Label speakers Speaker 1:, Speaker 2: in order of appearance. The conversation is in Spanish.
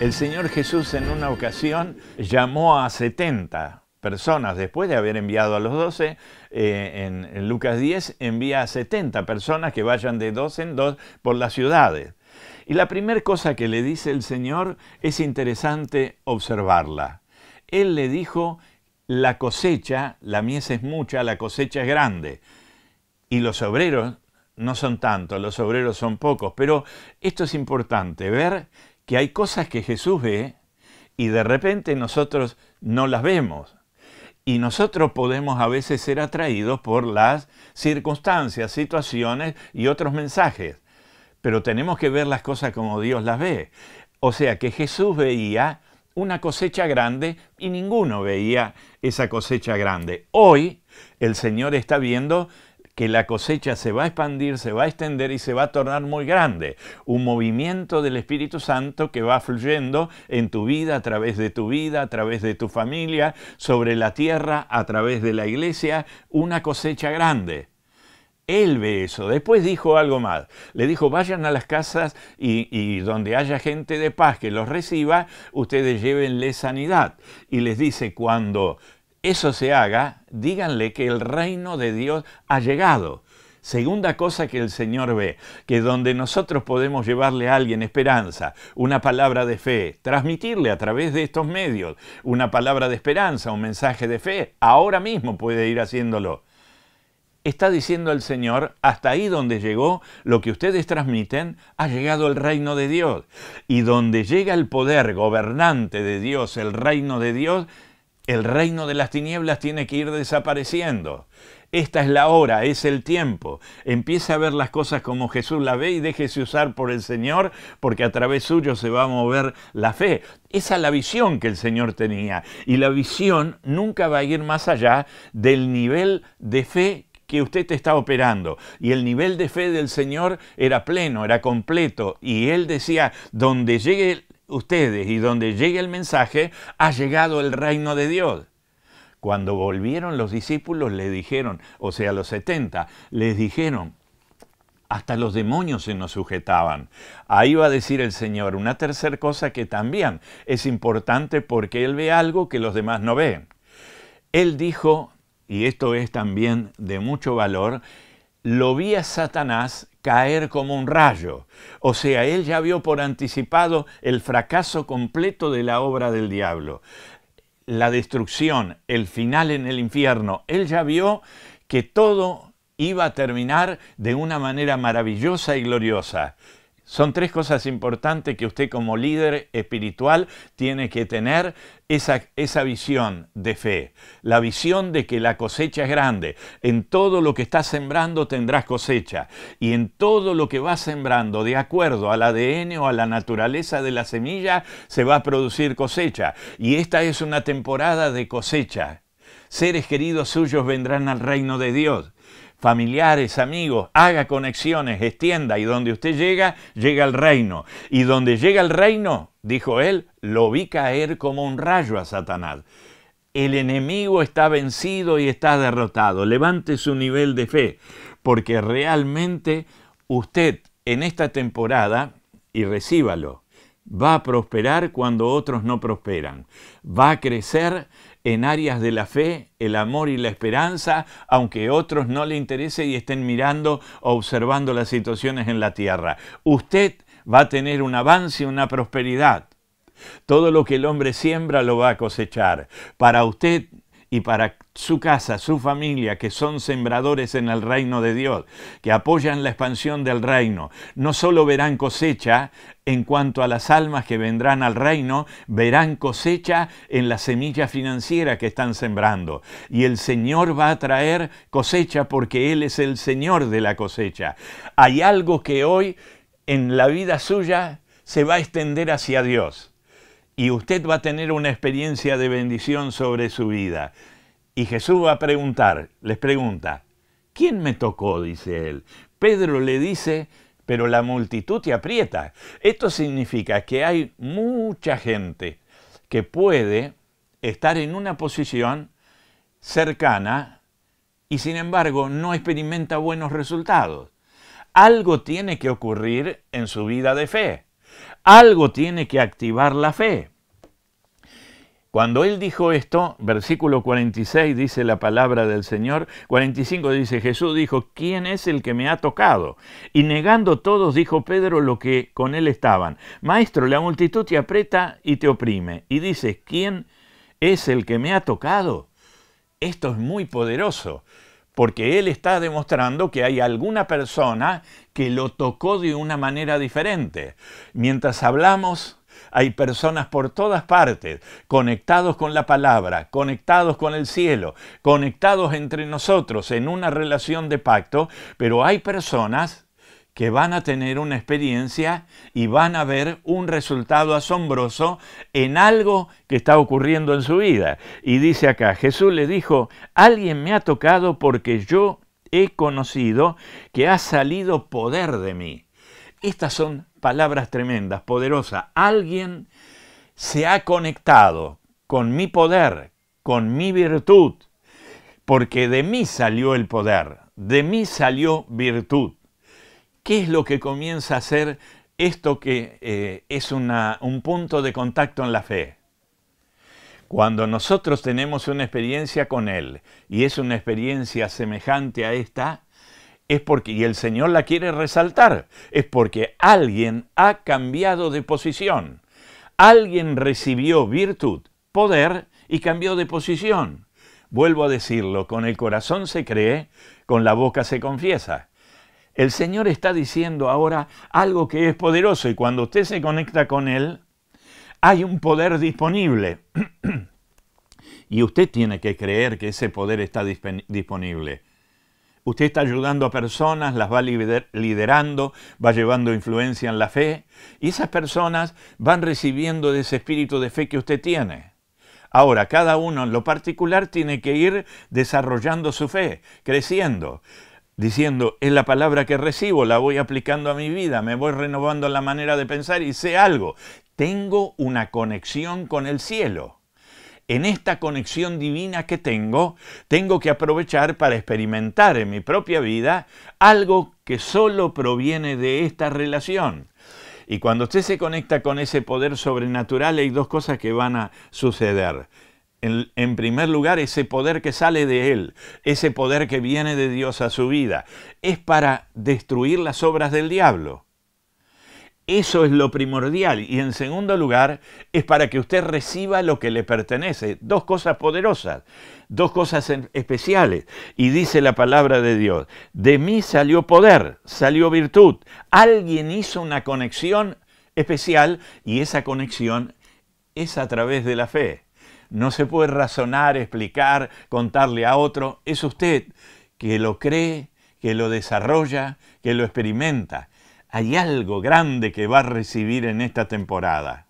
Speaker 1: El Señor Jesús en una ocasión llamó a 70 personas, después de haber enviado a los 12, eh, en, Lucas 10 envía a 70 personas que vayan de dos en dos por las ciudades. Y la primera cosa que le dice el Señor es interesante observarla. Él le dijo, la cosecha, la mies es mucha, la cosecha es grande, y los obreros no son tantos, los obreros son pocos, pero esto es importante, ver que hay cosas que Jesús ve y de repente nosotros no las vemos. Y nosotros podemos a veces ser atraídos por las circunstancias, situaciones y otros mensajes. Pero tenemos que ver las cosas como Dios las ve. O sea que Jesús veía una cosecha grande y ninguno veía esa cosecha grande. Hoy el Señor está viendo que la cosecha se va a expandir, se va a extender y se va a tornar muy grande. Un movimiento del Espíritu Santo que va fluyendo en tu vida, a través de tu vida, a través de tu familia, sobre la tierra, a través de la iglesia, una cosecha grande. Él ve eso. Después dijo algo más. Le dijo, vayan a las casas y, donde haya gente de paz que los reciba, ustedes llévenle sanidad. Y les dice, cuando eso se haga, díganle que el reino de Dios ha llegado. Segunda cosa que el Señor ve, que donde nosotros podemos llevarle a alguien esperanza, una palabra de fe, transmitirle a través de estos medios una palabra de esperanza, un mensaje de fe, ahora mismo puede ir haciéndolo. Está diciendo el Señor, hasta ahí donde llegó lo que ustedes transmiten, ha llegado el reino de Dios. Y donde llega el poder gobernante de Dios, el reino de Dios, el reino de las tinieblas tiene que ir desapareciendo. Esta es la hora, es el tiempo. Empieza a ver las cosas como Jesús la ve y déjese usar por el Señor, porque a través suyo se va a mover la fe. Esa es la visión que el Señor tenía. Y la visión nunca va a ir más allá del nivel de fe que usted te está operando. Y el nivel de fe del Señor era pleno, era completo. Y Él decía, donde llegue ustedes y donde llegue el mensaje, ha llegado el reino de Dios. Cuando volvieron los discípulos le dijeron, o sea, los 70, les dijeron, hasta los demonios se nos sujetaban. Ahí va a decir el Señor una tercera cosa que también es importante porque Él ve algo que los demás no ven. Él dijo, y esto es también de mucho valor, lo vi a Satanás caer como un rayo. O sea, él ya vio por anticipado el fracaso completo de la obra del diablo. La destrucción, el final en el infierno. Él ya vio que todo iba a terminar de una manera maravillosa y gloriosa. Son tres cosas importantes que usted como líder espiritual tiene que tener esa, esa, visión de fe, la visión de que la cosecha es grande. En todo lo que estás sembrando tendrás cosecha y en todo lo que vas sembrando de acuerdo al ADN o a la naturaleza de la semilla se va a producir cosecha. Y esta es una temporada de cosecha. Seres queridos suyos vendrán al reino de Dios familiares, amigos, haga conexiones, extienda y donde usted llega, llega el reino. Y donde llega el reino, dijo él, lo vi caer como un rayo a Satanás. El enemigo está vencido y está derrotado. Levante su nivel de fe, porque realmente usted en esta temporada, y recíbalo, va a prosperar cuando otros no prosperan, va a crecer en áreas de la fe, el amor y la esperanza, aunque otros no le interese y estén mirando o observando las situaciones en la tierra. Usted va a tener un avance y una prosperidad. Todo lo que el hombre siembra lo va a cosechar. Para usted y para su casa, su familia, que son sembradores en el reino de Dios, que apoyan la expansión del reino. No solo verán cosecha en cuanto a las almas que vendrán al reino, verán cosecha en la semilla financiera que están sembrando. Y el Señor va a traer cosecha porque Él es el Señor de la cosecha. Hay algo que hoy en la vida suya se va a extender hacia Dios y usted va a tener una experiencia de bendición sobre su vida. Y Jesús va a preguntar, les pregunta, ¿quién me tocó? dice él. Pedro le dice, pero la multitud te aprieta. Esto significa que hay mucha gente que puede estar en una posición cercana y sin embargo no experimenta buenos resultados. Algo tiene que ocurrir en su vida de fe. Algo tiene que activar la fe. Cuando él dijo esto, versículo 46 dice la palabra del Señor, 45 dice, Jesús dijo, ¿quién es el que me ha tocado? Y negando todos, dijo Pedro lo que con él estaban, Maestro, la multitud te aprieta y te oprime. Y dices, ¿quién es el que me ha tocado? Esto es muy poderoso porque él está demostrando que hay alguna persona que lo tocó de una manera diferente. Mientras hablamos, hay personas por todas partes, conectados con la palabra, conectados con el cielo, conectados entre nosotros en una relación de pacto, pero hay personas que van a tener una experiencia y van a ver un resultado asombroso en algo que está ocurriendo en su vida. Y dice acá, Jesús le dijo, alguien me ha tocado porque yo he conocido que ha salido poder de mí. Estas son palabras tremendas, poderosas. Alguien se ha conectado con mi poder, con mi virtud, porque de mí salió el poder, de mí salió virtud. ¿Qué es lo que comienza a ser esto que eh, es un punto de contacto en la fe? Cuando nosotros tenemos una experiencia con Él y es una experiencia semejante a esta, es porque, y el Señor la quiere resaltar, es porque alguien ha cambiado de posición. Alguien recibió virtud, poder y cambió de posición. Vuelvo a decirlo, con el corazón se cree, con la boca se confiesa. El Señor está diciendo ahora algo que es poderoso y cuando usted se conecta con Él, hay un poder disponible. y usted tiene que creer que ese poder está disponible. Usted está ayudando a personas, las va liderando, va llevando influencia en la fe y esas personas van recibiendo de ese espíritu de fe que usted tiene. Ahora, cada uno en lo particular tiene que ir desarrollando su fe, creciendo diciendo, es la palabra que recibo, la voy aplicando a mi vida, me voy renovando la manera de pensar y sé algo, tengo una conexión con el cielo. En esta conexión divina que tengo, tengo que aprovechar para experimentar en mi propia vida algo que solo proviene de esta relación. Y cuando usted se conecta con ese poder sobrenatural hay dos cosas que van a suceder en, primer lugar, ese poder que sale de Él, ese poder que viene de Dios a su vida, es para destruir las obras del diablo. Eso es lo primordial. Y en segundo lugar, es para que usted reciba lo que le pertenece. Dos cosas poderosas, dos cosas especiales. Y dice la palabra de Dios, de mí salió poder, salió virtud. Alguien hizo una conexión especial y esa conexión es a través de la fe no se puede razonar, explicar, contarle a otro, es usted que lo cree, que lo desarrolla, que lo experimenta. Hay algo grande que va a recibir en esta temporada.